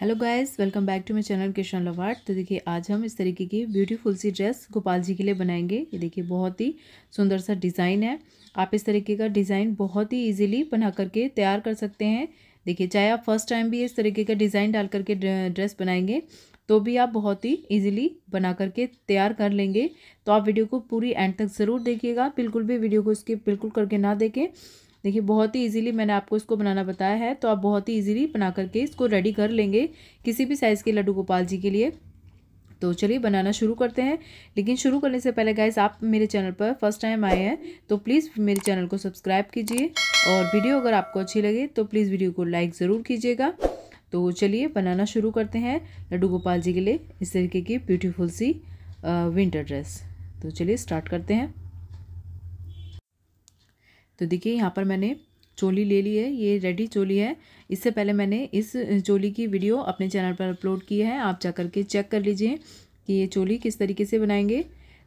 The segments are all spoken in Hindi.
hello guys welcome back to my channel Kishan love art तो देखिए आज हम इस तरीके की ब्यूटीफुल सी ड्रेस गोपाल जी के लिए बनाएंगे ये देखिए बहुत ही सुंदर सा डिज़ाइन है आप इस तरीके का डिज़ाइन बहुत ही इजीली बना करके तैयार कर सकते हैं देखिए चाहे आप फर्स्ट टाइम भी इस तरीके का डिज़ाइन डाल करके ड्रेस बनाएंगे तो भी आप बहुत ही ईजिली बना करके तैयार कर लेंगे तो आप वीडियो को पूरी एंड तक ज़रूर देखिएगा बिल्कुल भी वीडियो को स्किप बिल्कुल करके ना देखें देखिए बहुत ही इजीली मैंने आपको इसको बनाना बताया है तो आप बहुत ही इजीली बना करके इसको रेडी कर लेंगे किसी भी साइज़ के लड्डू गोपाल जी के लिए तो चलिए बनाना शुरू करते हैं लेकिन शुरू करने से पहले गाइस आप मेरे चैनल पर फर्स्ट टाइम आए हैं तो प्लीज़ मेरे चैनल को सब्सक्राइब कीजिए और वीडियो अगर आपको अच्छी लगे तो प्लीज़ वीडियो को लाइक ज़रूर कीजिएगा तो चलिए बनाना शुरू करते हैं लड्डू गोपाल जी के लिए इस तरीके की ब्यूटीफुल सी विंटर ड्रेस तो चलिए स्टार्ट करते हैं तो देखिए यहाँ पर मैंने चोली ले ली है ये रेडी चोली है इससे पहले मैंने इस चोली की वीडियो अपने चैनल पर अपलोड की है आप जा करके चेक कर लीजिए कि ये चोली किस तरीके से बनाएंगे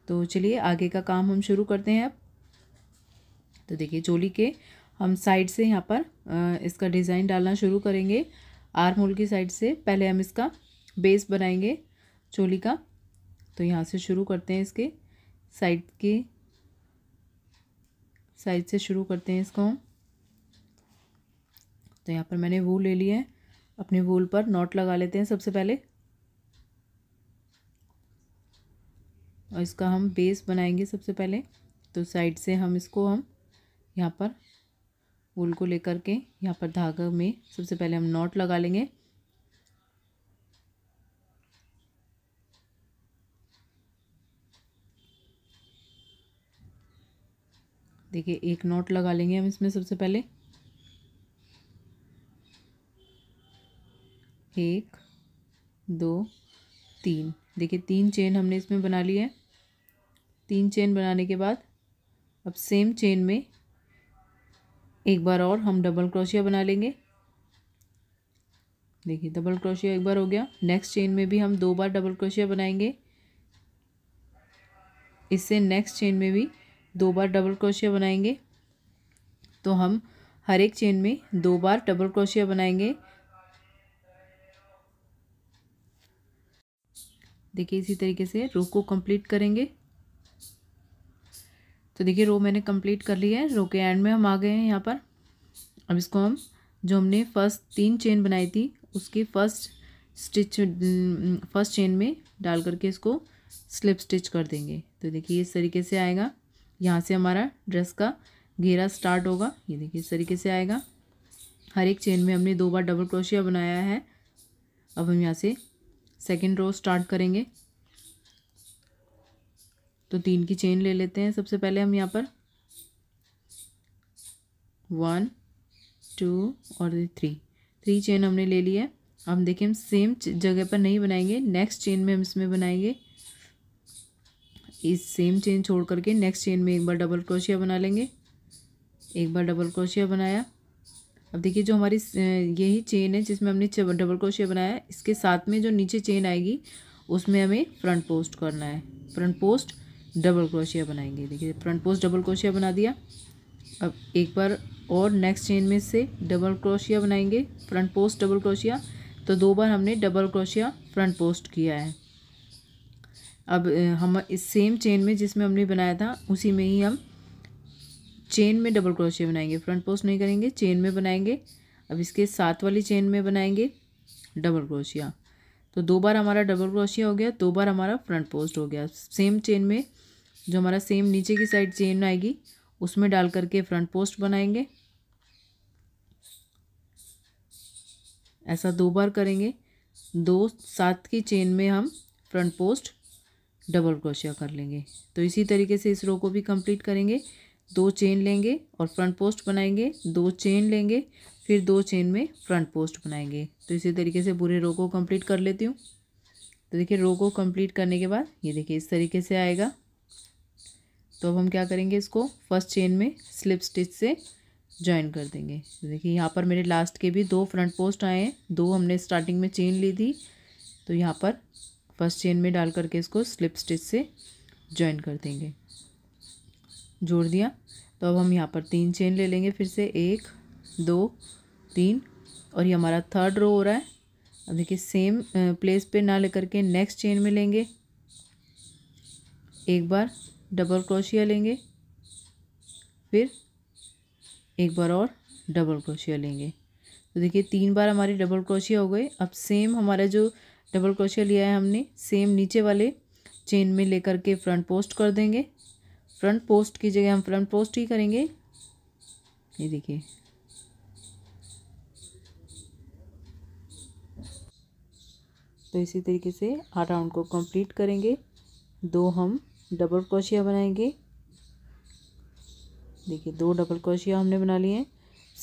तो चलिए आगे का काम हम शुरू करते हैं अब तो देखिए चोली के हम साइड से यहाँ पर इसका डिज़ाइन डालना शुरू करेंगे आर्म होल की साइड से पहले हम इसका बेस बनाएंगे चोली का तो यहाँ से शुरू करते हैं इसके साइड के साइड से शुरू करते हैं इसको तो यहाँ पर मैंने वूल ले लिया है अपने वूल पर नॉट लगा लेते हैं सबसे पहले और इसका हम बेस बनाएंगे सबसे पहले तो साइड से हम इसको हम यहाँ पर वूल को लेकर के यहाँ पर धागा में सबसे पहले हम नॉट लगा लेंगे देखिए एक नॉट लगा लेंगे हम इसमें सबसे पहले एक दो तीन देखिए तीन चेन हमने इसमें बना ली है तीन चेन बनाने के बाद अब सेम चेन में एक बार और हम डबल क्रोशिया बना लेंगे देखिए डबल क्रोशिया एक बार हो गया नेक्स्ट चेन में भी हम दो बार डबल क्रोशिया बनाएंगे इससे नेक्स्ट चेन में भी दो बार डबल क्रोशिया बनाएंगे तो हम हर एक चेन में दो बार डबल क्रोशिया बनाएंगे देखिए इसी तरीके से रो को कंप्लीट करेंगे तो देखिए रो मैंने कंप्लीट कर ली है रो के एंड में हम आ गए हैं यहाँ पर अब इसको हम जो हमने फर्स्ट तीन चेन बनाई थी उसके फर्स्ट स्टिच फर्स्ट चेन में डाल करके इसको स्लिप स्टिच कर देंगे तो देखिए इस तरीके से आएगा यहाँ से हमारा ड्रेस का घेरा स्टार्ट होगा ये देखिए इस तरीके से आएगा हर एक चेन में हमने दो बार डबल क्रोशिया बनाया है अब हम यहाँ से सेकेंड रो स्टार्ट करेंगे तो तीन की चेन ले लेते हैं सबसे पहले हम यहाँ पर वन टू और थ्री थ्री चेन हमने ले ली है हम देखें हम सेम जगह पर नहीं बनाएंगे नेक्स्ट चेन में हम इसमें बनाएंगे इस सेम चेन छोड़ करके नेक्स्ट चेन में एक बार डबल क्रोशिया बना लेंगे एक बार डबल क्रोशिया बनाया अब देखिए जो हमारी यही चेन है जिसमें हमने डबल क्रोशिया बनाया इसके साथ में जो नीचे चेन आएगी उसमें हमें फ्रंट पोस्ट करना है फ्रंट पोस्ट डबल क्रोशिया बनाएंगे देखिए फ्रंट पोस्ट डबल क्रोशिया बना दिया अब एक बार और नेक्स्ट चेन में से डबल क्रोशिया बनाएंगे फ्रंट पोस्ट डबल क्रोशिया तो दो बार हमने डबल क्रोशिया फ्रंट पोस्ट किया है अब हम इस सेम चेन में जिसमें हमने बनाया था उसी में ही हम चेन में डबल क्रोशे बनाएंगे फ्रंट पोस्ट नहीं करेंगे चेन में बनाएंगे अब इसके साथ वाली चेन में बनाएंगे डबल क्रोशिया तो दो बार हमारा डबल क्रोशिया हो गया दो बार हमारा फ्रंट पोस्ट हो गया सेम चेन में जो हमारा सेम नीचे की साइड चेन आएगी उसमें डाल करके फ्रंट पोस्ट बनाएंगे ऐसा दो बार करेंगे दो सात की चेन में हम फ्रंट पोस्ट डबल क्रोशिया कर लेंगे तो इसी तरीके से इस रो को भी कंप्लीट करेंगे दो चेन लेंगे और फ्रंट पोस्ट बनाएंगे दो चेन लेंगे फिर दो चेन में फ्रंट पोस्ट बनाएंगे तो इसी तरीके से पूरे रो को कंप्लीट कर लेती हूँ तो देखिए रो को कंप्लीट करने के बाद ये देखिए इस तरीके से आएगा तो अब हम क्या करेंगे इसको फर्स्ट चेन में स्लिप स्टिच से ज्वाइन कर देंगे तो देखिए यहाँ पर मेरे लास्ट के भी दो फ्रंट पोस्ट आए हैं दो हमने स्टार्टिंग में चेन ली थी तो यहाँ पर फर्स्ट चेन में डाल करके इसको स्लिप स्टिच से ज्वाइन कर देंगे जोड़ दिया तो अब हम यहाँ पर तीन चेन ले लेंगे फिर से एक दो तीन और ये हमारा थर्ड रो हो रहा है अब देखिए सेम प्लेस पे ना लेकर के नेक्स्ट चेन में लेंगे एक बार डबल क्रोशिया लेंगे फिर एक बार और डबल क्रोशिया लेंगे तो देखिए तीन बार हमारी डबल क्रोशिया हो गए अब सेम हमारा जो डबल क्रोशिया लिया है हमने सेम नीचे वाले चेन में लेकर के फ्रंट पोस्ट कर देंगे फ्रंट पोस्ट की जगह हम फ्रंट पोस्ट ही करेंगे ये देखिए तो इसी तरीके से आठ राउंड को कंप्लीट करेंगे दो हम डबल क्रोशिया बनाएंगे देखिए दो डबल क्रोशिया हमने बना लिए हैं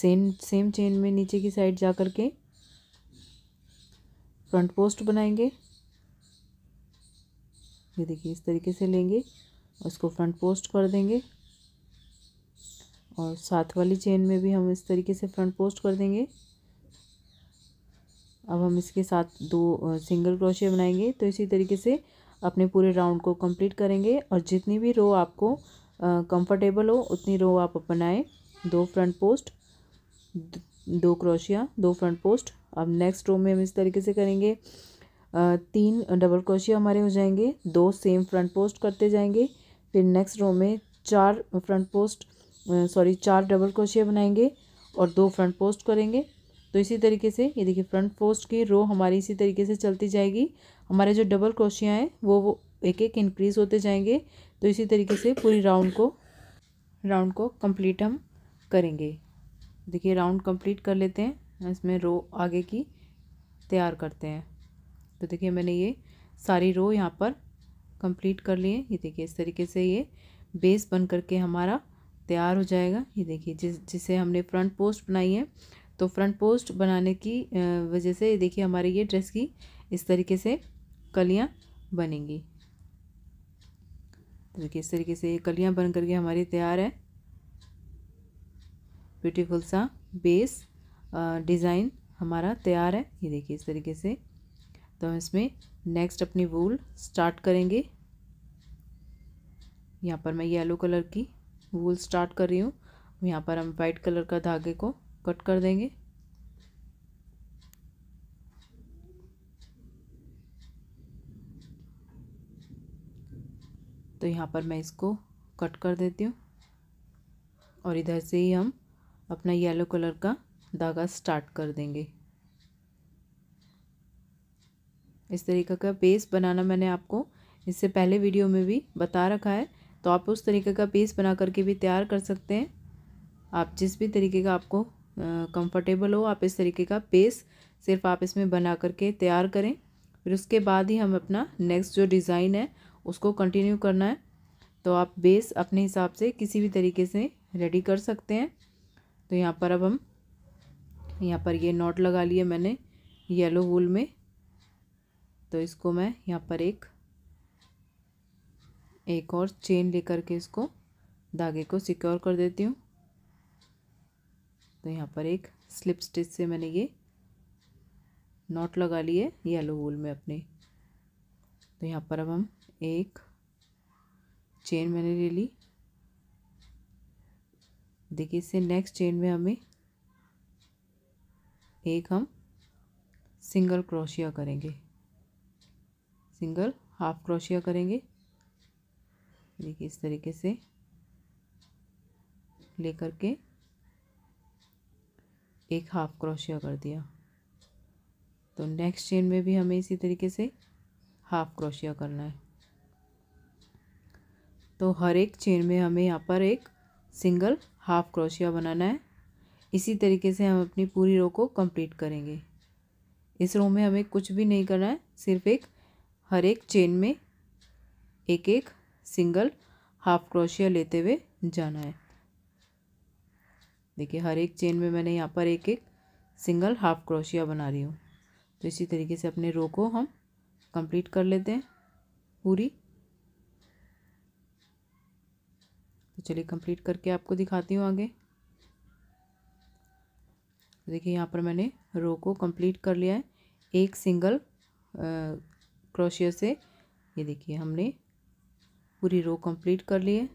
सेम सेम चेन में नीचे की साइड जा कर के फ्रंट पोस्ट बनाएंगे ये देखिए इस तरीके से लेंगे और इसको फ्रंट पोस्ट कर देंगे और साथ वाली चेन में भी हम इस तरीके से फ्रंट पोस्ट कर देंगे अब हम इसके साथ दो सिंगल क्रोशिया बनाएंगे तो इसी तरीके से अपने पूरे राउंड को कंप्लीट करेंगे और जितनी भी रो आपको कंफर्टेबल हो उतनी रो आप बनाएं दो फ्रंट पोस्ट दो क्रोशिया दो फ्रंट पोस्ट अब नेक्स्ट रो में हम इस तरीके से करेंगे तीन डबल क्रोशिया हमारे हो जाएंगे दो सेम फ्रंट पोस्ट करते जाएंगे फिर नेक्स्ट रो में चार फ्रंट पोस्ट सॉरी चार डबल क्रोशिया बनाएंगे और दो फ्रंट पोस्ट करेंगे तो इसी तरीके से ये देखिए फ्रंट पोस्ट की रो हमारी इसी तरीके से चलती जाएगी हमारे जो डबल क्रोशिया हैं वो वो एक एक इंक्रीज़ होते जाएंगे तो इसी तरीके से पूरी राउंड को राउंड को कंप्लीट हम करेंगे देखिए राउंड कंप्लीट कर लेते हैं इसमें रो आगे की तैयार करते हैं तो देखिए मैंने ये सारी रो यहाँ पर कंप्लीट कर लिए ये देखिए इस तरीके से ये बेस बन करके हमारा तैयार हो जाएगा ये देखिए जिस जिसे हमने फ्रंट पोस्ट बनाई है तो फ्रंट पोस्ट बनाने की वजह से ये देखिए हमारे ये ड्रेस की इस तरीके से कलियाँ बनेंगी तो देखिए इस तरीके से ये कलियाँ बन करके हमारी तैयार है ब्यूटीफुल सा बेस डिज़ाइन हमारा तैयार है ये देखिए इस तरीके से तो हम इसमें नेक्स्ट अपनी वूल स्टार्ट करेंगे यहाँ पर मैं येलो कलर की वूल स्टार्ट कर रही हूँ यहाँ पर हम वाइट कलर का धागे को कट कर देंगे तो यहाँ पर मैं इसको कट कर देती हूँ और इधर से ही हम अपना येलो कलर का धागा स्टार्ट कर देंगे इस तरीके का पेस्ट बनाना मैंने आपको इससे पहले वीडियो में भी बता रखा है तो आप उस तरीके का पेस्ट बना करके भी तैयार कर सकते हैं आप जिस भी तरीके का आपको कंफर्टेबल हो आप इस तरीके का पेस्ट सिर्फ आप इसमें बना करके तैयार करें फिर उसके बाद ही हम अपना नेक्स्ट जो डिज़ाइन है उसको कंटिन्यू करना है तो आप बेस अपने हिसाब से किसी भी तरीके से रेडी कर सकते हैं तो यहाँ पर अब हम यहाँ पर ये नॉट लगा लिया मैंने येलो वूल में तो इसको मैं यहाँ पर एक एक और चेन लेकर के इसको धागे को सिक्योर कर देती हूँ तो यहाँ पर एक स्लिप स्टिच से मैंने ये नॉट लगा लिए येलो वूल में अपने तो यहाँ पर अब हम एक चेन मैंने ले ली देखिए इससे नेक्स्ट चेन में हमें एक हम सिंगल क्रोशिया करेंगे सिंगल हाफ क्रोशिया करेंगे देखिए इस तरीके से लेकर के एक हाफ क्रोशिया कर दिया तो नेक्स्ट चेन में भी हमें इसी तरीके से हाफ क्रोशिया करना है तो हर एक चेन में हमें यहाँ पर एक सिंगल हाफ क्रोशिया बनाना है इसी तरीके से हम अपनी पूरी रो को कंप्लीट करेंगे इस रो में हमें कुछ भी नहीं करना है सिर्फ एक हर एक चेन में एक एक सिंगल हाफ क्रोशिया लेते हुए जाना है देखिए हर एक चेन में मैंने यहाँ पर एक एक सिंगल हाफ क्रोशिया बना रही हूँ तो इसी तरीके से अपने रो को हम कंप्लीट कर लेते हैं पूरी तो चलिए कंप्लीट करके आपको दिखाती हूँ आगे देखिए यहाँ पर मैंने रो को कंप्लीट कर लिया है एक सिंगल क्रोशिया से ये देखिए हमने पूरी रो कंप्लीट कर ली है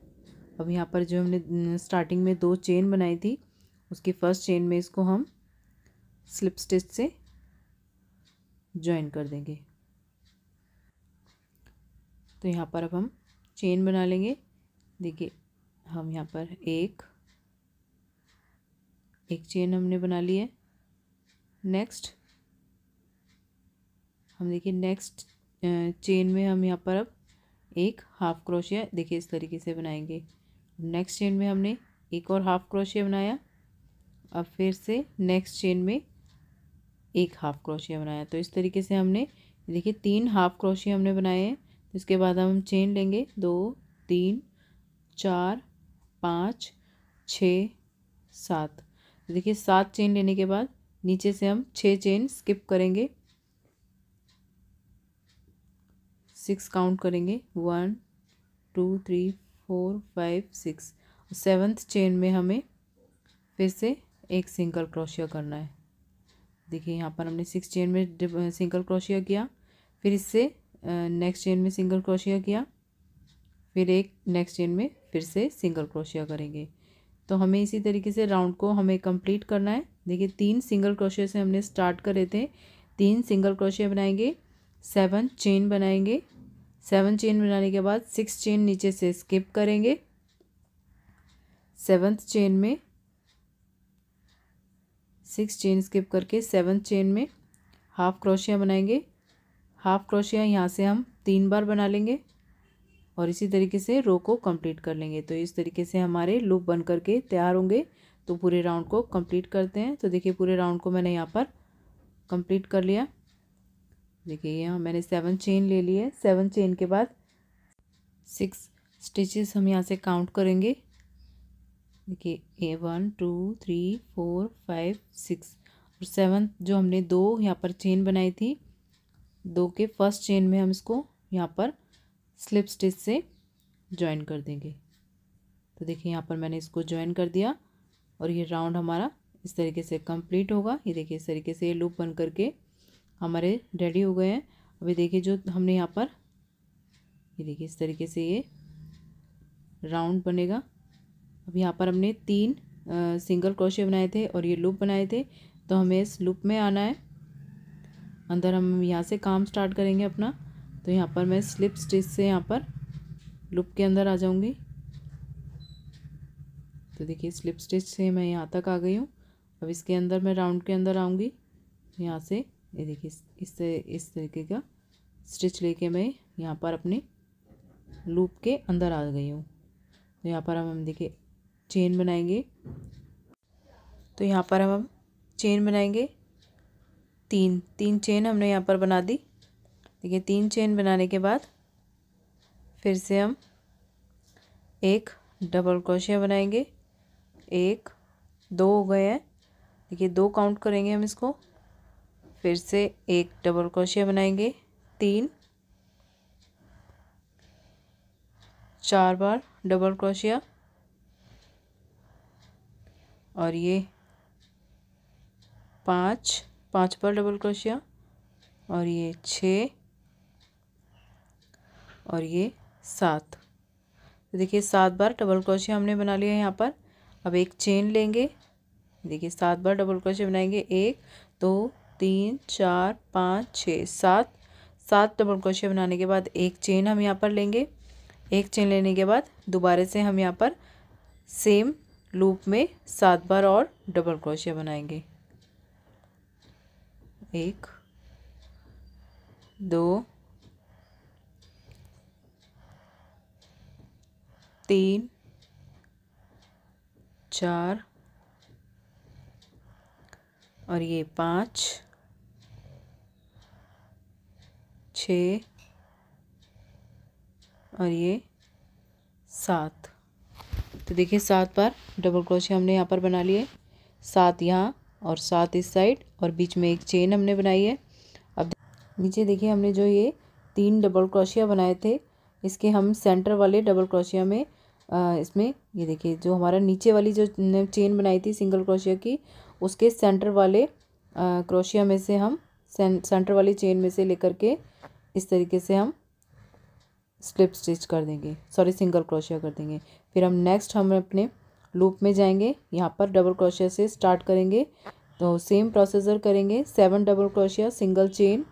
अब यहाँ पर जो हमने स्टार्टिंग में दो चेन बनाई थी उसकी फर्स्ट चेन में इसको हम स्लिप स्टिच से ज्वाइन कर देंगे तो यहाँ पर अब हम चेन बना लेंगे देखिए हम यहाँ पर एक एक चेन हमने बना ली है नेक्स्ट हम देखिए नेक्स्ट चेन में हम यहाँ पर अब एक हाफ क्रोशिया देखिए इस तरीके से बनाएंगे नेक्स्ट चेन में हमने एक और हाफ क्रोशिया बनाया अब फिर से नेक्स्ट चेन में एक हाफ क्रोशिया बनाया तो इस तरीके से हमने देखिए तीन हाफ क्रोशिया हमने बनाए हैं तो इसके बाद हम चेन लेंगे दो तीन चार पाँच छ सात तो देखिए सात चेन लेने के बाद नीचे से हम छः चेन स्किप करेंगे सिक्स काउंट करेंगे one two three four five six seventh chain में हमें फिर से एक सिंगल क्रोशिया करना है देखिए यहाँ पर हमने सिक्स चेन में सिंगल क्रोशिया किया फिर इससे नेक्स्ट चेन में सिंगल क्रोशिया किया फिर एक नेक्स्ट चेन में फिर से सिंगल क्रोशिया करेंगे तो हमें इसी तरीके से राउंड को हमें कंप्लीट करना है देखिए तीन सिंगल क्रोशे से हमने स्टार्ट करे थे तीन सिंगल क्रोशे बनाएंगे सेवन चेन बनाएंगे सेवन चेन बनाने के बाद सिक्स चेन नीचे से स्किप करेंगे सेवन्थ चेन में सिक्स चेन स्किप करके सेवन्थ चेन में हाफ क्रोशिया बनाएंगे हाफ क्रोशिया यहाँ से हम तीन बार बना लेंगे और इसी तरीके से रो को कंप्लीट कर लेंगे तो इस तरीके से हमारे लूप बन करके तैयार होंगे तो पूरे राउंड को कंप्लीट करते हैं तो देखिए पूरे राउंड को मैंने यहाँ पर कंप्लीट कर लिया देखिए यहाँ मैंने सेवन चेन ले ली है सेवन चेन के बाद सिक्स स्टिचेस हम यहाँ से काउंट करेंगे देखिए ए one two three four five six और सेवन जो हमने दो यहाँ पर चेन बनाई थी दो के फर्स्ट चेन में हम इसको यहाँ पर स्लिप स्टिच से ज्वाइन कर देंगे तो देखिए यहाँ पर मैंने इसको ज्वाइन कर दिया और ये राउंड हमारा इस तरीके से कंप्लीट होगा ये देखिए इस तरीके से ये लूप बन करके हमारे रेडी हो गए हैं अभी देखिए जो हमने यहाँ पर ये देखिए इस तरीके से ये राउंड बनेगा अब यहाँ पर हमने तीन आ, सिंगल क्रोशे बनाए थे और ये लूप बनाए थे तो हमें इस लूप में आना है अंदर हम यहाँ से काम स्टार्ट करेंगे अपना तो यहाँ पर मैं स्लिप स्टिच से यहाँ पर लूप के अंदर आ जाऊँगी तो देखिए स्लिप स्टिच से मैं यहाँ तक आ गई हूँ अब इसके अंदर मैं राउंड के अंदर आऊँगी यहाँ से ये देखिए इससे इस तरीके का स्टिच लेके मैं यहाँ पर अपने लूप के अंदर आ गई हूँ तो यहाँ पर हम हम देखिए चेन बनाएंगे तो यहाँ पर हम हम चेन बनाएंगे तीन तीन चेन हमने यहाँ पर बना दी देखिए तीन चेन बनाने के बाद फिर से हम एक डबल क्रोशिया बनाएंगे एक दो हो गए हैं देखिए दो काउंट करेंगे हम इसको फिर से एक डबल क्रोशिया बनाएंगे तीन चार बार डबल क्रोशिया और ये पाँच पाँच बार डबल क्रोशिया और ये छः और ये सात तो देखिए सात बार डबल क्रोशिया हमने बना लिया यहाँ पर अब एक चेन लेंगे देखिए सात बार डबल क्रोशिया बनाएंगे एक दो तीन चार पाँच छः सात सात डबल क्रोशिया बनाने के बाद एक चेन हम यहाँ पर लेंगे एक चेन लेने के बाद दोबारा से हम यहाँ पर सेम लूप में सात बार और डबल क्रोशिया बनाएंगे एक दो तीन चार और ये पाँच छ और ये सात तो देखिए सात बार डबल क्रोशिया हमने यहाँ पर बना लिए सात यहाँ और सात इस साइड और बीच में एक चेन हमने बनाई है अब नीचे देखिए हमने जो ये तीन डबल क्रोशिया बनाए थे इसके हम सेंटर वाले डबल क्रोशिया में इसमें ये देखिए जो हमारा नीचे वाली जो चेन बनाई थी सिंगल क्रोशिया की उसके सेंटर वाले क्रोशिया में से हम सेंटर वाली चेन में से लेकर के इस तरीके से हम स्लिप स्टिच कर देंगे सॉरी सिंगल क्रोशिया कर देंगे फिर हम नेक्स्ट हम अपने लूप में जाएंगे यहाँ पर डबल क्रोशिया से स्टार्ट करेंगे तो सेम प्रोसेसर करेंगे seven double crochet single chain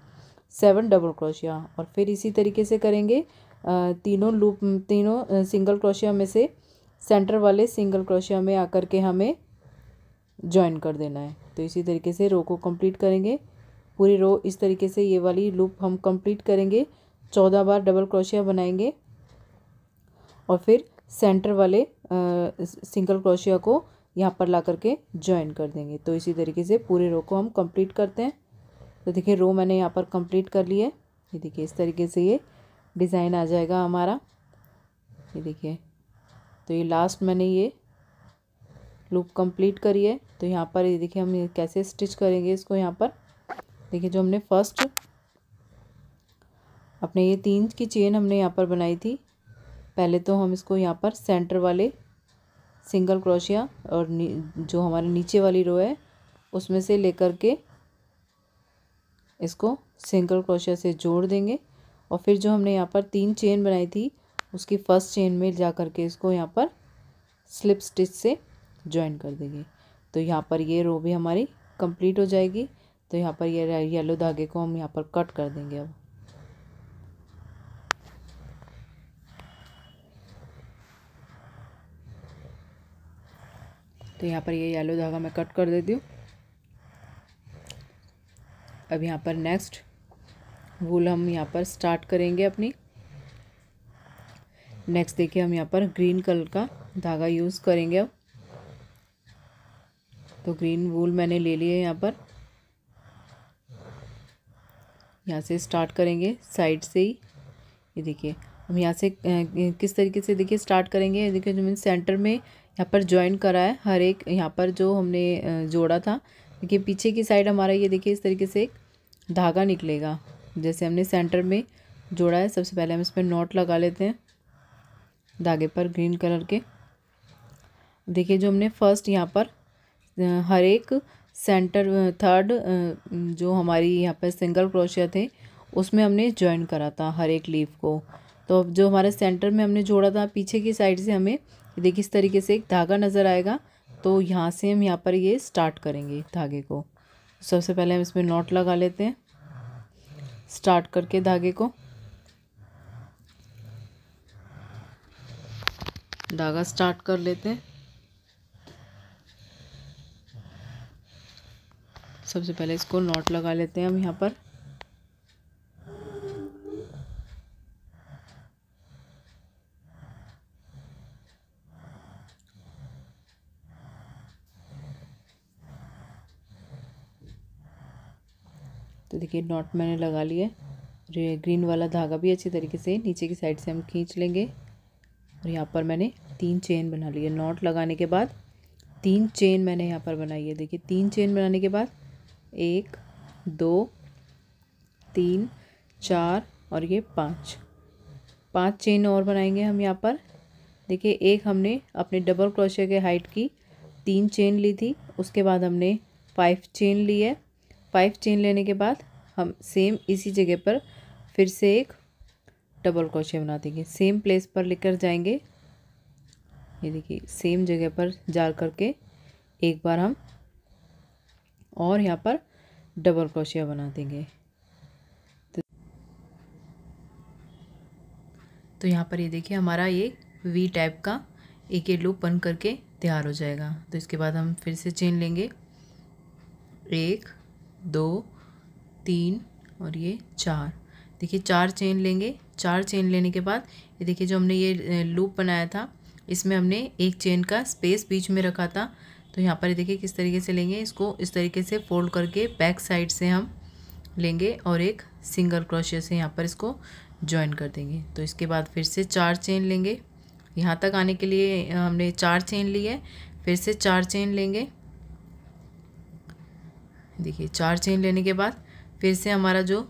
seven double crochet और फिर इसी तरीके से करेंगे तीनों लूप तीनों सिंगल क्रोशिया में से सेंटर वाले सिंगल क्रोशिया में आकर के हमें ज्वाइन कर देना है तो इसी तरीके से रो को कंप्लीट करेंगे पूरी रो इस तरीके से ये वाली लूप हम कंप्लीट करेंगे चौदह बार डबल क्रोशिया बनाएंगे और फिर सेंटर वाले सिंगल क्रोशिया को यहाँ पर ला करके ज्वाइन कर देंगे तो इसी तरीके से पूरे रो को हम कंप्लीट करते हैं तो देखिए रो मैंने यहाँ पर कंप्लीट कर ली है ये देखिए इस तरीके से ये डिज़ाइन आ जाएगा हमारा ये देखिए तो ये लास्ट मैंने ये लूप कंप्लीट करी है तो यहाँ पर ये देखिए हम कैसे स्टिच करेंगे इसको यहाँ पर देखिए जो हमने फर्स्ट अपने ये तीन की चेन हमने यहाँ पर बनाई थी पहले तो हम इसको यहाँ पर सेंटर वाले सिंगल क्रोशिया और जो हमारे नीचे वाली रो है उसमें से लेकर के इसको सिंगल क्रोशिया से जोड़ देंगे और फिर जो हमने यहाँ पर तीन चेन बनाई थी उसकी फ़र्स्ट चेन में जा कर के इसको यहाँ पर स्लिप स्टिच से ज्वाइन कर देंगे तो यहाँ पर ये रो भी हमारी कंप्लीट हो जाएगी तो यहाँ पर ये येलो धागे को हम यहाँ पर कट कर देंगे अब तो यहाँ पर ये येलो धागा मैं कट कर देती हूँ अब यहाँ पर नेक्स्ट वूल हम यहाँ पर स्टार्ट करेंगे अपनी नेक्स्ट देखिए हम यहाँ पर ग्रीन कलर का धागा यूज़ करेंगे अब तो ग्रीन वूल मैंने ले लिया है यहाँ पर यहाँ से स्टार्ट करेंगे साइड से ही ये देखिए हम यहाँ से किस तरीके से देखिए स्टार्ट करेंगे ये देखिए मैंने सेंटर में यहाँ पर ज्वाइन करा है हर एक यहाँ पर जो हमने जोड़ा था देखिए पीछे की साइड हमारा ये देखिए इस तरीके से एक धागा निकलेगा जैसे हमने सेंटर में जोड़ा है सबसे पहले हम इसमें नॉट लगा लेते हैं धागे पर ग्रीन कलर के देखिए जो हमने फर्स्ट यहाँ पर हर एक सेंटर थर्ड जो हमारी यहाँ पर सिंगल क्रोशिया थे उसमें हमने ज्वाइन करा था हर एक लीफ को तो अब जो हमारे सेंटर में हमने जोड़ा था पीछे की साइड से हमें देखिए इस तरीके से एक धागा नज़र आएगा तो यहाँ से हम यहाँ पर ये स्टार्ट करेंगे धागे को सबसे पहले हम इसमें नॉट लगा लेते हैं स्टार्ट करके धागे को धागा स्टार्ट कर लेते हैं सबसे पहले इसको नॉट लगा लेते हैं हम यहाँ पर तो देखिए नॉट मैंने लगा लिया ग्रीन वाला धागा भी अच्छी तरीके से नीचे की साइड से हम खींच लेंगे और यहाँ पर मैंने तीन चेन बना ली है नॉट लगाने के बाद तीन चेन मैंने यहाँ पर बनाई है देखिए तीन चेन बनाने के बाद एक दो तीन चार और ये पाँच पांच चेन और बनाएंगे हम यहाँ पर देखिए एक हमने अपने डबल क्रोशिया के हाइट की तीन चेन ली थी उसके बाद हमने फाइव चेन ली है फाइव चेन लेने के बाद हम सेम इसी जगह पर फिर से एक डबल क्रोशे बना देंगे सेम प्लेस पर लेकर जाएंगे ये देखिए सेम जगह पर जा करके एक बार हम और यहाँ पर डबल क्रोशिया बना देंगे तो, तो यहाँ पर ये देखिए हमारा ये वी टाइप का एक ये लूप बन करके तैयार हो जाएगा तो इसके बाद हम फिर से चेन लेंगे एक दो तीन और ये चार देखिए चार चेन लेंगे चार चेन लेने के बाद ये देखिए जो हमने ये लूप बनाया था इसमें हमने एक चेन का स्पेस बीच में रखा था तो यहाँ पर देखिए किस तरीके से लेंगे इसको इस तरीके से फोल्ड करके बैक साइड से हम लेंगे और एक सिंगल क्रोशिया से यहाँ पर इसको ज्वाइन कर देंगे तो इसके बाद फिर से चार चेन लेंगे यहाँ तक आने के लिए हमने चार चेन ली है फिर से चार चेन लेंगे देखिए चार चेन लेने के बाद फिर से हमारा जो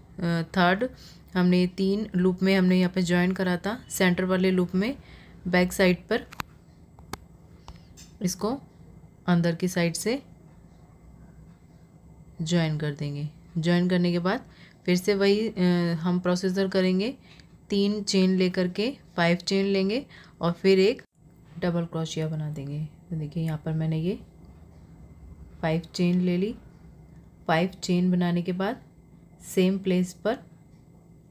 थर्ड हमने तीन लूप में हमने यहाँ पे ज्वाइन करा था सेंटर वाले लूप में बैक साइड पर इसको अंदर की साइड से ज्वाइन कर देंगे ज्वाइन करने के बाद फिर से वही हम प्रोसेसर करेंगे तीन चेन लेकर के फाइव चेन लेंगे और फिर एक डबल क्रोशिया बना देंगे तो देखिए यहाँ पर मैंने ये फाइव चेन ले ली फाइव चेन बनाने के बाद सेम प्लेस पर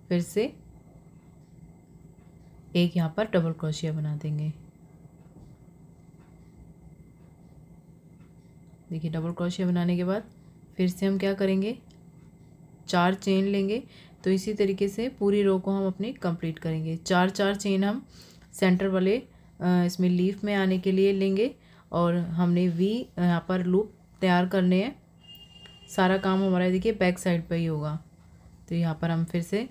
फिर से एक यहाँ पर डबल क्रोशिया बना देंगे देखिए डबल क्रोशिया बनाने के बाद फिर से हम क्या करेंगे चार चेन लेंगे तो इसी तरीके से पूरी रो को हम अपनी कंप्लीट करेंगे चार चार चेन हम सेंटर वाले इसमें लीफ में आने के लिए लेंगे और हमने वी यहाँ पर लूप तैयार करने हैं सारा काम हमारा देखिए बैक साइड पर ही होगा तो यहाँ पर हम फिर से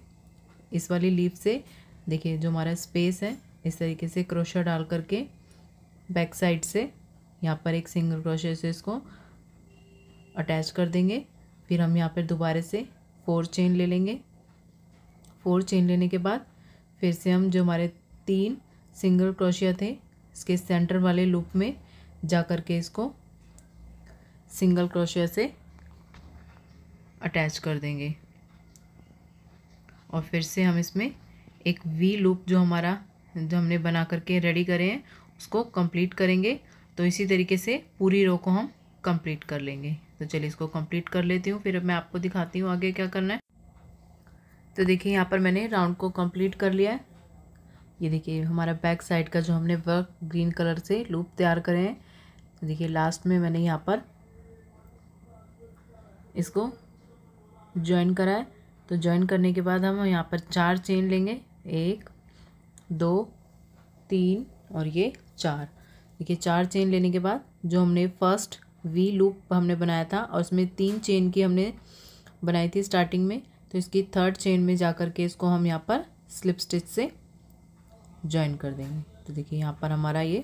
इस वाली लीप से देखिए जो हमारा स्पेस है इस तरीके से क्रोशा डाल करके बैक साइड से यहाँ पर एक सिंगल क्रोशे से इसको अटैच कर देंगे फिर हम यहाँ पर दोबारा से फोर चेन ले लेंगे फोर चेन लेने के बाद फिर से हम जो हमारे तीन सिंगल क्रोशिया थे इसके सेंटर वाले लूप में जा कर के इसको सिंगल क्रोशिया से अटैच कर देंगे और फिर से हम इसमें एक वी लूप जो हमारा जो हमने बना करके रेडी करे हैं उसको कंप्लीट करेंगे तो इसी तरीके से पूरी रो को हम कंप्लीट कर लेंगे तो चलिए इसको कंप्लीट कर लेती हूँ फिर मैं आपको दिखाती हूँ आगे क्या करना है तो देखिए यहाँ पर मैंने राउंड को कंप्लीट कर लिया है ये देखिए हमारा बैक साइड का जो हमने वर्क ग्रीन कलर से लूप तैयार करे हैं तो देखिए लास्ट में मैंने यहाँ पर इसको ज्वाइन करा है तो ज्वाइन करने के बाद हम यहाँ पर चार चेन लेंगे एक दो तीन और ये चार देखिए चार चेन लेने के बाद जो हमने फर्स्ट वी लूप हमने बनाया था और उसमें तीन चेन की हमने बनाई थी स्टार्टिंग में तो इसकी थर्ड चेन में जा कर के इसको हम यहाँ पर स्लिप स्टिच से ज्वाइन कर देंगे तो देखिए यहाँ पर हमारा ये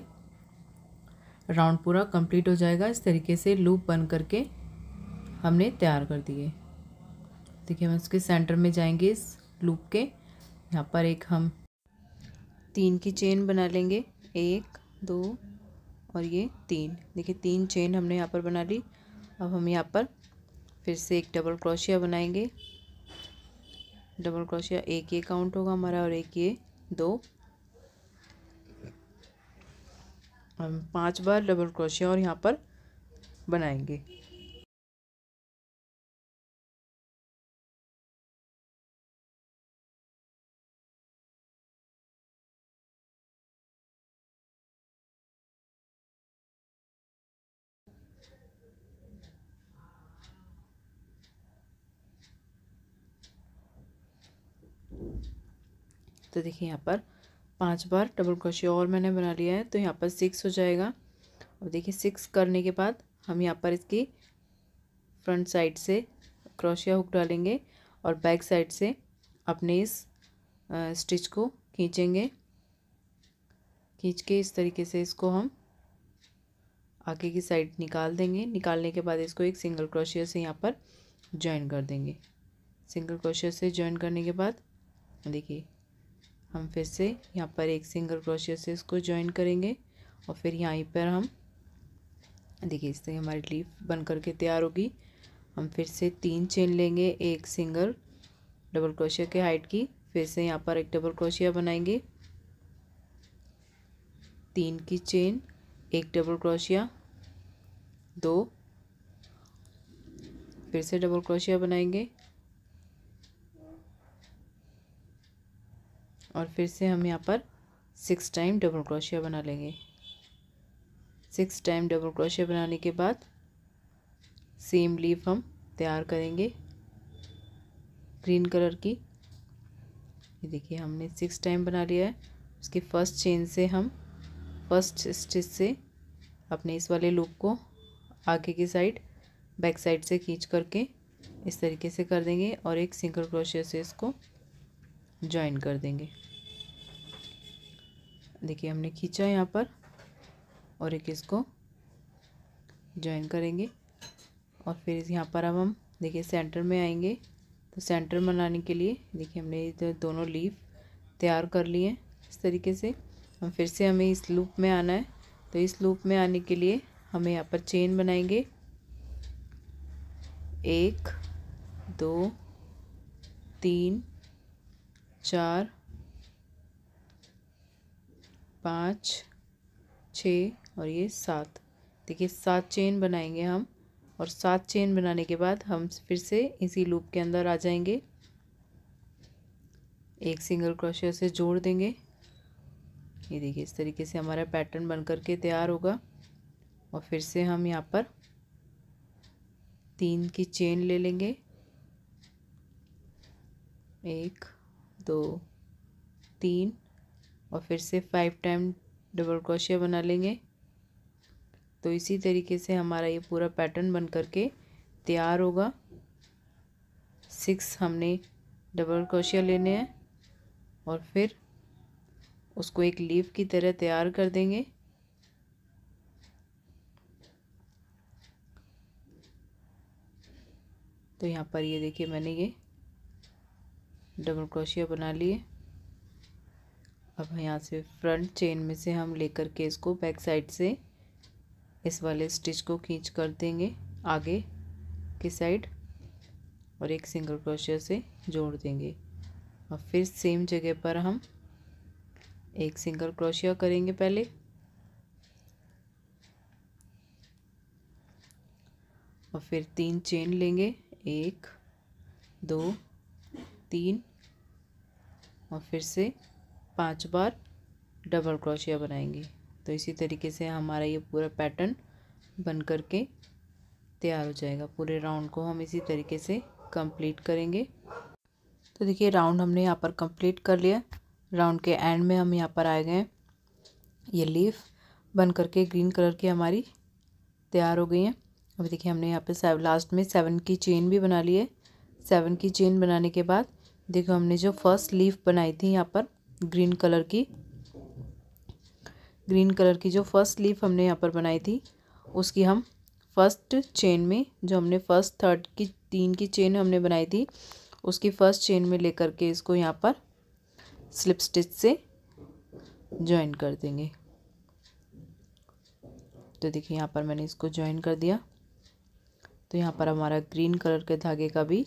राउंड पूरा कंप्लीट हो जाएगा इस तरीके से लूप बन करके हमने तैयार कर दिए देखिए हम इसके सेंटर में जाएंगे इस लूप के यहाँ पर एक हम तीन की चेन बना लेंगे एक दो और ये तीन देखिए तीन चेन हमने यहाँ पर बना ली अब हम यहाँ पर फिर से एक डबल क्रोशिया बनाएंगे डबल क्रोशिया एक ये काउंट होगा हमारा और एक ये दो हम पांच बार डबल क्रोशिया और यहाँ पर बनाएंगे तो देखिए यहाँ पर पांच बार डबल क्रोशिया और मैंने बना लिया है तो यहाँ पर सिक्स हो जाएगा अब देखिए सिक्स करने के बाद हम यहाँ पर इसकी फ्रंट साइड से क्रोशिया हुक डालेंगे और बैक साइड से अपने इस स्टिच को खींचेंगे खींच के इस तरीके से इसको हम आगे की साइड निकाल देंगे निकालने के बाद इसको एक सिंगल क्रोशिया से यहाँ पर ज्वाइन कर देंगे सिंगल क्रोशिया से ज्वाइन करने के बाद देखिए हम फिर से यहाँ पर एक सिंगल क्रोशिया से इसको ज्वाइन करेंगे और फिर यहीं पर हम देखिए इस तरह हमारी लीफ बन करके तैयार होगी हम फिर से तीन चेन लेंगे एक सिंगल डबल क्रोशिया के हाइट की फिर से यहाँ पर एक डबल क्रोशिया बनाएंगे तीन की चेन एक डबल क्रोशिया दो फिर से डबल क्रोशिया बनाएंगे और फिर से हम यहाँ पर सिक्स टाइम डबल क्रोशिया बना लेंगे सिक्स टाइम डबल क्रोशिया बनाने के बाद सेम लीफ हम तैयार करेंगे ग्रीन कलर की ये देखिए हमने सिक्स टाइम बना लिया है उसके फर्स्ट चेन से हम फर्स्ट स्टिच से अपने इस वाले लूप को आगे की साइड बैक साइड से खींच करके इस तरीके से कर देंगे और एक सिंगल क्रोशिया से इसको ज्वाइन कर देंगे देखिए हमने खींचा यहाँ पर और एक इसको ज्वाइन करेंगे और फिर यहाँ पर अब हम देखिए सेंटर में आएंगे तो सेंटर बनाने के लिए देखिए हमने इधर दोनों लीफ तैयार कर लिए हैं इस तरीके से हम फिर से हमें इस लूप में आना है तो इस लूप में आने के लिए हमें यहाँ पर चेन बनाएंगे एक दो तीन चार पाँच छः और ये सात देखिए सात चेन बनाएंगे हम और सात चेन बनाने के बाद हम फिर से इसी लूप के अंदर आ जाएंगे एक सिंगल क्रोशिया से जोड़ देंगे ये देखिए इस तरीके से हमारा पैटर्न बन करके तैयार होगा और फिर से हम यहाँ पर तीन की चेन ले लेंगे एक दो तीन और फिर से फाइव टाइम डबल क्रोशिया बना लेंगे तो इसी तरीके से हमारा ये पूरा पैटर्न बन करके तैयार होगा सिक्स हमने डबल क्रोशिया लेने हैं और फिर उसको एक लीफ की तरह तैयार कर देंगे तो यहाँ पर ये देखिए मैंने ये डबल क्रोशिया बना लिए अब यहाँ से फ्रंट चेन में से हम लेकर के इसको बैक साइड से इस वाले स्टिच को खींच कर देंगे आगे की साइड और एक सिंगल क्रोशिया से जोड़ देंगे और फिर सेम जगह पर हम एक सिंगल क्रोशिया करेंगे पहले और फिर तीन चेन लेंगे एक दो तीन और फिर से पांच बार डबल क्रोशिया बनाएंगे तो इसी तरीके से हमारा ये पूरा पैटर्न बन कर के तैयार हो जाएगा पूरे राउंड को हम इसी तरीके से कंप्लीट करेंगे तो देखिए राउंड हमने यहाँ पर कंप्लीट कर लिया राउंड के एंड में हम यहाँ पर आए गए ये लीफ बन करके ग्रीन कलर की हमारी तैयार हो गई हैं अभी देखिए हमने यहाँ पे लास्ट में सेवन की चेन भी बना ली है सेवन की चेन बनाने के बाद देखो हमने जो फर्स्ट लीफ बनाई थी यहाँ पर ग्रीन कलर की ग्रीन कलर की जो फर्स्ट लीफ हमने यहाँ पर बनाई थी उसकी हम फर्स्ट चेन में जो हमने फर्स्ट थर्ड की तीन की चेन हमने बनाई थी उसकी फर्स्ट चेन में लेकर के इसको यहाँ पर स्लिप स्टिच से ज्वाइन कर देंगे तो देखिए यहाँ पर मैंने इसको ज्वाइन कर दिया तो यहाँ पर हमारा ग्रीन कलर के धागे का भी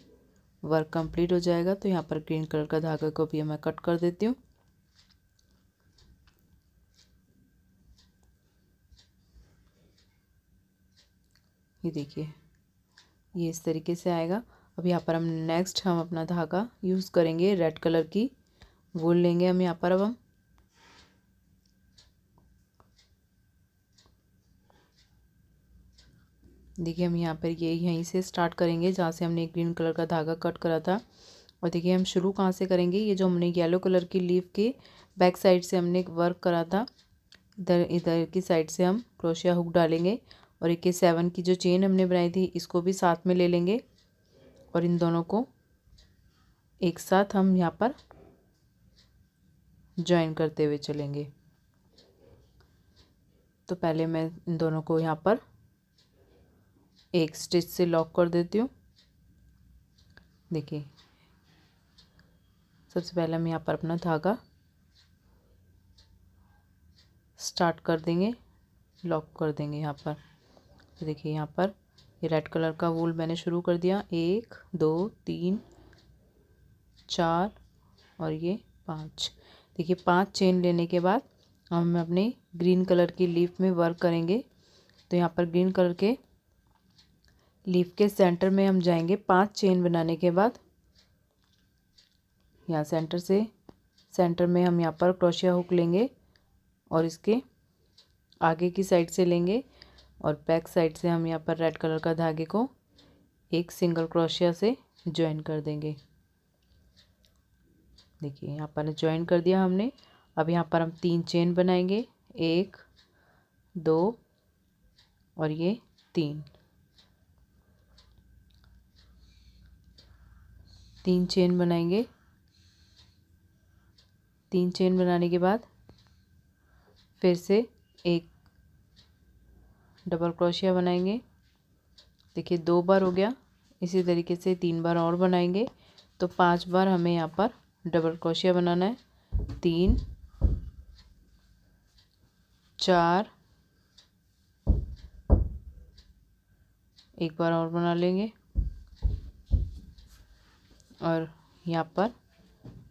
वर्क कंप्लीट हो जाएगा तो यहाँ पर ग्रीन कलर का धागा को भी मैं कट कर देती हूँ ये देखिए ये इस तरीके से आएगा अब यहाँ पर हम नेक्स्ट हम अपना धागा यूज़ करेंगे रेड कलर की वूल लेंगे हम यहाँ पर अब हम देखिए हम यहाँ पर ये यहीं से स्टार्ट करेंगे जहाँ से हमने ग्रीन कलर का धागा कट करा था और देखिए हम शुरू कहाँ से करेंगे ये जो हमने येलो कलर की लीफ के बैक साइड से हमने वर्क करा था इधर इधर की साइड से हम क्रोशिया हुक डालेंगे और एक सेवन की जो चेन हमने बनाई थी इसको भी साथ में ले लेंगे और इन दोनों को एक साथ हम यहाँ पर ज्वाइन करते हुए चलेंगे तो पहले मैं इन दोनों को यहाँ पर एक स्टिच से लॉक कर देती हूँ देखिए सबसे पहले हम यहाँ पर अपना धागा स्टार्ट कर देंगे लॉक कर देंगे यहाँ पर तो देखिए यहाँ पर ये रेड कलर का वूल मैंने शुरू कर दिया एक दो तीन चार और ये पाँच देखिए पांच चेन लेने के बाद हम अपने ग्रीन कलर की लीफ में वर्क करेंगे तो यहाँ पर ग्रीन कलर के लीफ के सेंटर में हम जाएंगे पांच चेन बनाने के बाद यहाँ सेंटर से सेंटर में हम यहाँ पर क्रोशिया हुक लेंगे और इसके आगे की साइड से लेंगे और बैक साइड से हम यहाँ पर रेड कलर का धागे को एक सिंगल क्रोशिया से ज्वाइन कर देंगे देखिए यहाँ पर ज्वाइन कर दिया हमने अब यहाँ पर हम तीन चेन बनाएंगे एक दो और ये तीन तीन चेन बनाएंगे तीन चेन बनाने के बाद फिर से एक डबल क्रोशिया बनाएंगे देखिए दो बार हो गया इसी तरीके से तीन बार और बनाएंगे तो पांच बार हमें यहाँ पर डबल क्रोशिया बनाना है तीन चार एक बार और बना लेंगे और यहाँ पर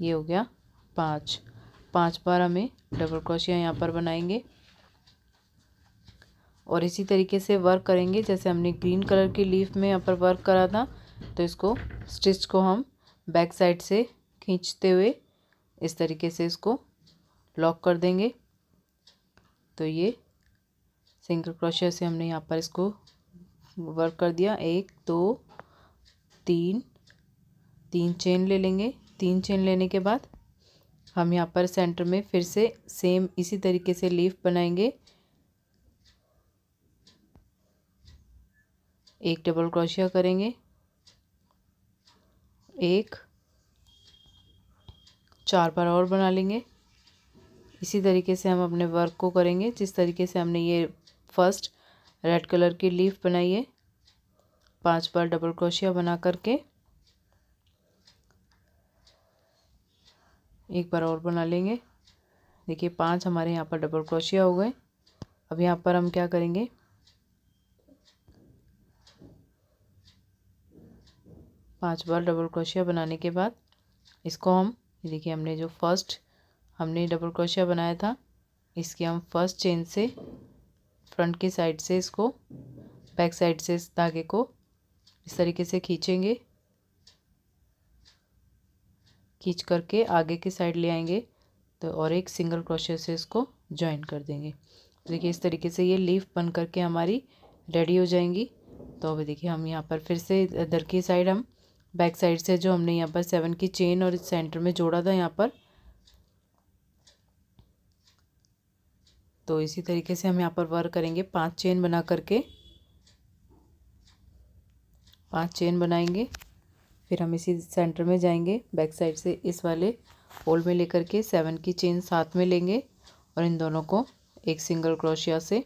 ये हो गया पाँच पांच बार हमें डबल क्रोशिया यहाँ पर बनाएंगे और इसी तरीके से वर्क करेंगे जैसे हमने ग्रीन कलर की लीफ में यहाँ पर वर्क करा था तो इसको स्टिच को हम बैक साइड से खींचते हुए इस तरीके से इसको लॉक कर देंगे तो ये सिंगल क्रोशिया से हमने यहाँ पर इसको वर्क कर दिया एक दो तीन तीन चेन ले लेंगे तीन चेन लेने के बाद हम यहाँ पर सेंटर में फिर से सेम इसी तरीके से लीफ बनाएंगे एक डबल क्रोशिया करेंगे एक चार बार और बना लेंगे इसी तरीके से हम अपने वर्क को करेंगे जिस तरीके से हमने ये फर्स्ट रेड कलर की लीफ बनाई है पांच बार डबल क्रोशिया बना करके एक बार और बना लेंगे देखिए पांच हमारे यहाँ पर डबल क्रोशिया हो गए अब यहाँ पर हम क्या करेंगे पांच बार डबल क्रोशिया बनाने के बाद इसको हम देखिए हमने जो फर्स्ट हमने डबल क्रोशिया बनाया था इसके हम फर्स्ट चेन से फ्रंट की साइड से इसको बैक साइड से इस धागे को इस तरीके से खींचेंगे खींच करके आगे की साइड ले आएंगे तो और एक सिंगल क्रोशिया से इसको ज्वाइन कर देंगे तो देखिए इस तरीके से ये लीफ बन करके हमारी रेडी हो जाएंगी तो अभी देखिए हम यहाँ पर फिर से इधर की साइड हम बैक साइड से जो हमने यहाँ पर सेवन की चेन और इस सेंटर में जोड़ा था यहाँ पर तो इसी तरीके से हम यहाँ पर वर्क करेंगे पांच चेन बना करके पांच चेन बनाएंगे फिर हम इसी सेंटर में जाएंगे बैक साइड से इस वाले होल में लेकर के सेवन की चेन साथ में लेंगे और इन दोनों को एक सिंगल क्रोशिया से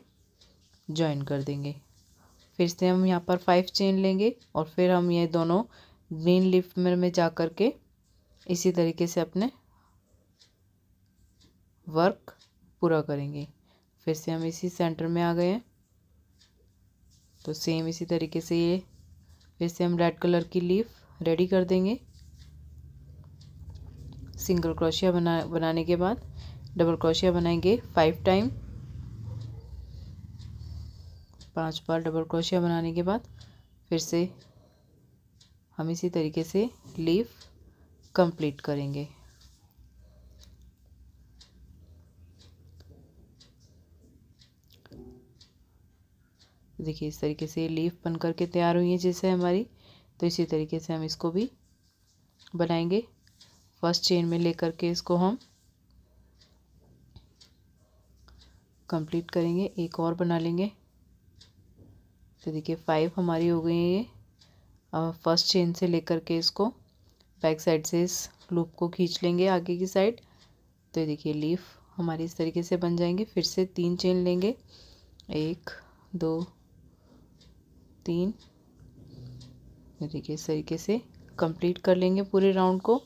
ज्वाइन कर देंगे फिर से हम यहाँ पर फाइव चेन लेंगे और फिर हम ये दोनों ग्रीन लिफ में, में जा कर के इसी तरीके से अपने वर्क पूरा करेंगे फिर से हम इसी सेंटर में आ गए हैं तो सेम इसी तरीके से ये फिर से हम रेड कलर की लीफ रेडी कर देंगे सिंगल क्रोशिया बना बनाने के बाद डबल क्रोशिया बनाएंगे फाइव टाइम पांच बार डबल क्रोशिया बनाने के बाद फिर से हम इसी तरीके से लीफ कंप्लीट करेंगे देखिए इस तरीके से लीफ बन करके तैयार हुई है जैसे हमारी तो इसी तरीके से हम इसको भी बनाएंगे फर्स्ट चेन में लेकर के इसको हम कंप्लीट करेंगे एक और बना लेंगे तो देखिए फाइव हमारी हो गई है ये फर्स्ट चेन से लेकर के इसको बैक साइड से इस लूप को खींच लेंगे आगे की साइड तो देखिए लीफ हमारे इस तरीके से बन जाएंगे फिर से तीन चेन लेंगे एक दो तीन देखिए इस तरीके से कंप्लीट कर लेंगे पूरे राउंड को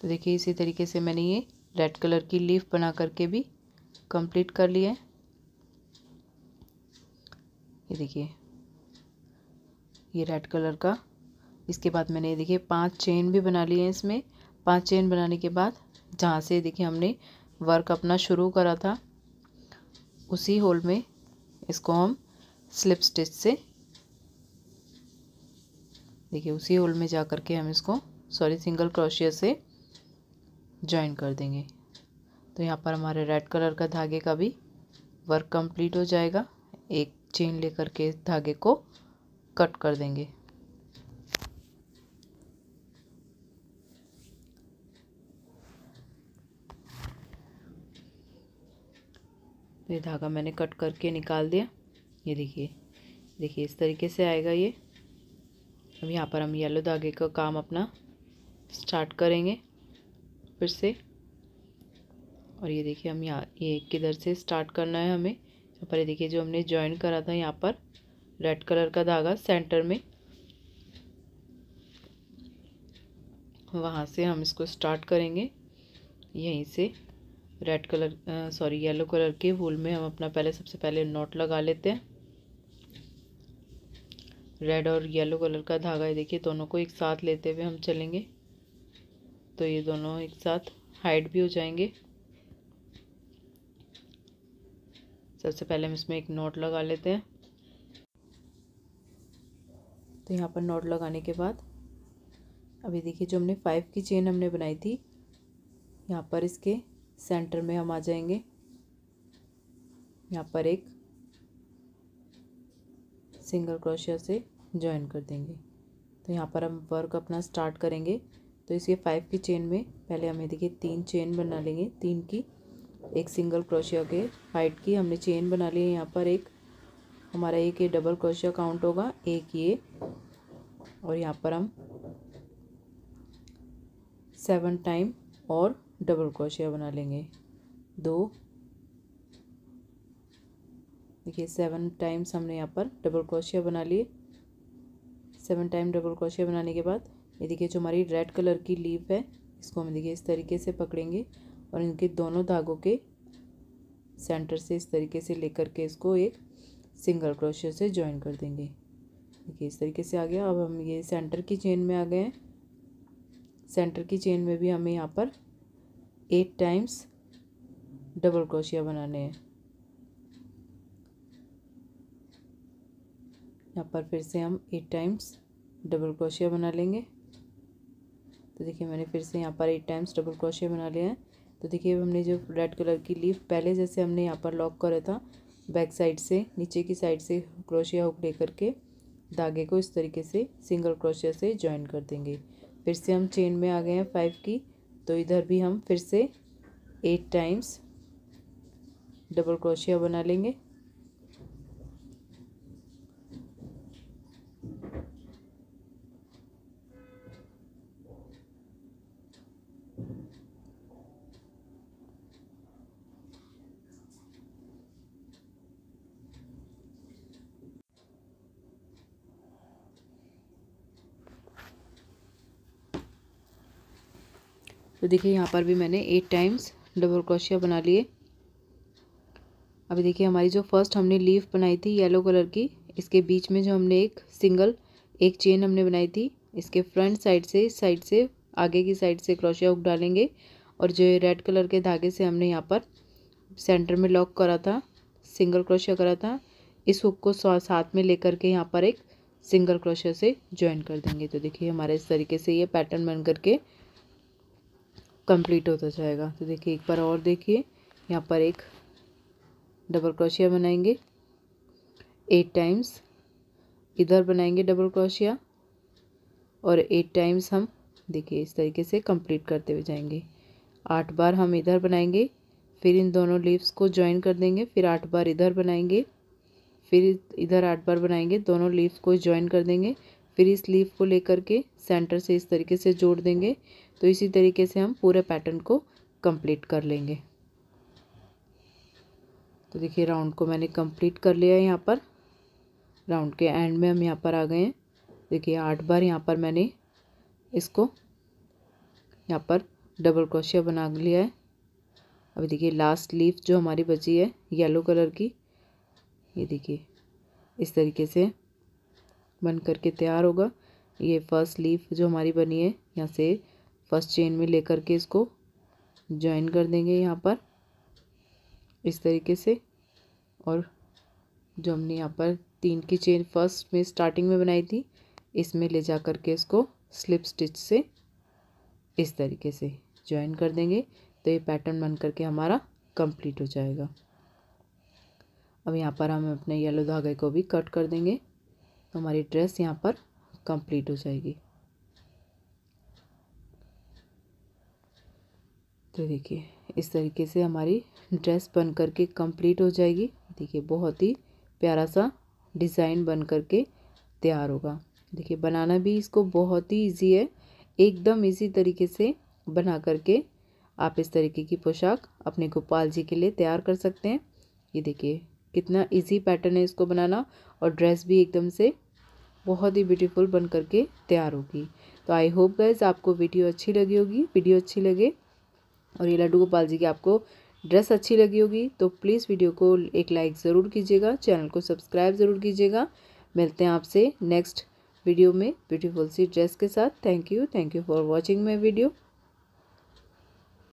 तो देखिए इसी तरीके से मैंने ये रेड कलर की लीफ बना करके भी कंप्लीट कर लिया है ये देखिए ये रेड कलर का इसके बाद मैंने ये देखिए पांच चेन भी बना लिए हैं इसमें पांच चेन बनाने के बाद जहाँ से देखिए हमने वर्क अपना शुरू करा था उसी होल में इसको हम स्लिप स्टिच से देखिए उसी होल में जा करके हम इसको सॉरी सिंगल क्रोशिया से ज्वाइन कर देंगे तो यहाँ पर हमारे रेड कलर का धागे का भी वर्क कंप्लीट हो जाएगा एक चेन लेकर के धागे को कट कर देंगे ये धागा मैंने कट करके निकाल दिया ये देखिए देखिए इस तरीके से आएगा ये अब यहाँ पर हम येलो धागे का काम अपना स्टार्ट करेंगे फिर से और ये देखिए हम यहाँ ये किधर से स्टार्ट करना है हमें यहाँ पर ये देखिए जो हमने ज्वाइन करा था यहाँ पर रेड कलर का धागा सेंटर में वहाँ से हम इसको स्टार्ट करेंगे यहीं से red colour sorry yellow colour के वूल में हम अपना पहले सबसे पहले नॉट लगा लेते हैं रेड और येलो कलर का धागा है देखिए दोनों को एक साथ लेते हुए हम चलेंगे तो ये दोनों एक साथ हाइड भी हो जाएंगे सबसे पहले हम इसमें एक नोट लगा लेते हैं तो यहाँ पर नोट लगाने के बाद अभी देखिए जो हमने फाइव की चेन हमने बनाई थी यहाँ पर इसके सेंटर में हम आ जाएंगे यहाँ पर एक सिंगल क्रोशिया से ज्वाइन कर देंगे तो यहाँ पर हम वर्क अपना स्टार्ट करेंगे तो इसके फाइव की चेन में पहले हमें देखिए तीन चेन बना लेंगे तीन की एक सिंगल क्रोशिया के हाइट की हमने चेन बना ली है यहाँ पर एक हमारा एक ये डबल क्रोशिया काउंट होगा एक ये और यहाँ पर हम सेवन टाइम और डबल क्रोशिया बना लेंगे दो देखिए सेवन टाइम्स हमने यहाँ पर डबल क्रोशिया बना लिए सेवन टाइम डबल क्रोशिया बनाने के बाद ये देखिए जो हमारी रेड कलर की लीफ है इसको हम देखिए इस तरीके से पकड़ेंगे और इनके दोनों धागों के सेंटर से इस तरीके से लेकर के इसको एक सिंगल क्रोशे से ज्वाइन कर देंगे देखिए इस तरीके से आ गया अब हम ये सेंटर की चेन में आ गए हैं सेंटर की चेन में भी हमें यहाँ पर एट टाइम्स डबल क्रोशिया बनाने हैं यहाँ पर फिर से हम एट टाइम्स डबल क्रोशिया बना लेंगे तो देखिए मैंने फिर से यहाँ पर एट टाइम्स डबल क्रोशिया बना लिया है तो देखिए हमने जो रेड कलर की लीफ पहले जैसे हमने यहाँ पर लॉक करा था बैक साइड से नीचे की साइड से क्रोशिया हुक लेकर के धागे को इस तरीके से सिंगल क्रोशिया से ज्वाइन कर देंगे फिर से हम चेन में आ गए हैं फाइव की तो इधर भी हम फिर से एट टाइम्स डबल क्रोशिया बना लेंगे देखिए यहाँ पर भी मैंने एट टाइम्स डबल क्रोशिया बना लिए अभी देखिए हमारी जो फर्स्ट हमने लीफ बनाई थी येलो कलर की इसके बीच में जो हमने एक सिंगल एक चेन हमने बनाई थी इसके फ्रंट साइड से इस साइड से आगे की साइड से क्रोशिया हुक डालेंगे और जो रेड कलर के धागे से हमने यहाँ पर सेंटर में लॉक करा था सिंगल क्रोशिया करा था इस हुक को साथ में लेकर के यहाँ पर एक सिंगल क्रोशिया से ज्वाइन कर देंगे तो देखिए हमारे इस तरीके से ये पैटर्न बन करके कंप्लीट होता जाएगा तो देखिए एक बार और देखिए यहाँ पर एक डबल क्रोशिया बनाएंगे एट टाइम्स इधर बनाएंगे डबल क्रोशिया और एट टाइम्स हम देखिए इस तरीके से कंप्लीट करते हुए जाएंगे आठ बार हम इधर बनाएंगे फिर इन दोनों लीव्स को ज्वाइन कर देंगे फिर आठ बार इधर बनाएंगे फिर इधर आठ बार बनाएंगे दोनों लीव्स को ज्वाइन कर देंगे फिर इस लीव को लेकर के सेंटर से इस तरीके से जोड़ देंगे तो इसी तरीके से हम पूरे पैटर्न को कंप्लीट कर लेंगे तो देखिए राउंड को मैंने कंप्लीट कर लिया है यहाँ पर राउंड के एंड में हम यहाँ पर आ गए हैं देखिए आठ बार यहाँ पर मैंने इसको यहाँ पर डबल क्रोशिया बना लिया है अभी देखिए लास्ट लीफ जो हमारी बची है येलो कलर की ये देखिए इस तरीके से बन करके तैयार होगा ये फर्स्ट लीफ जो हमारी बनी है यहाँ से फर्स्ट चेन में लेकर के इसको ज्वाइन कर देंगे यहाँ पर इस तरीके से और जो हमने यहाँ पर तीन की चेन फर्स्ट में स्टार्टिंग में बनाई थी इसमें ले जा कर के इसको स्लिप स्टिच से इस तरीके से ज्वाइन कर देंगे तो ये पैटर्न बन करके हमारा कंप्लीट हो जाएगा अब यहाँ पर हम अपने येलो धागे को भी कट कर देंगे तो हमारी ड्रेस यहाँ पर कंप्लीट हो जाएगी तो देखिए इस तरीके से हमारी ड्रेस बन कर के कम्प्लीट हो जाएगी देखिए बहुत ही प्यारा सा डिज़ाइन बन कर के तैयार होगा देखिए बनाना भी इसको बहुत ही इजी है एकदम इजी तरीके से बना करके आप इस तरीके की पोशाक अपने गोपाल जी के लिए तैयार कर सकते हैं ये देखिए कितना इजी पैटर्न है इसको बनाना और ड्रेस भी एकदम से बहुत ही ब्यूटीफुल बन करके तैयार होगी तो आई होप गाइज आपको वीडियो अच्छी लगी होगी वीडियो अच्छी लगे और ये लड्डू गोपाल जी की आपको ड्रेस अच्छी लगी होगी तो प्लीज़ वीडियो को एक लाइक ज़रूर कीजिएगा चैनल को सब्सक्राइब ज़रूर कीजिएगा मिलते हैं आपसे नेक्स्ट वीडियो में ब्यूटीफुल सी ड्रेस के साथ thank you thank you for watching my video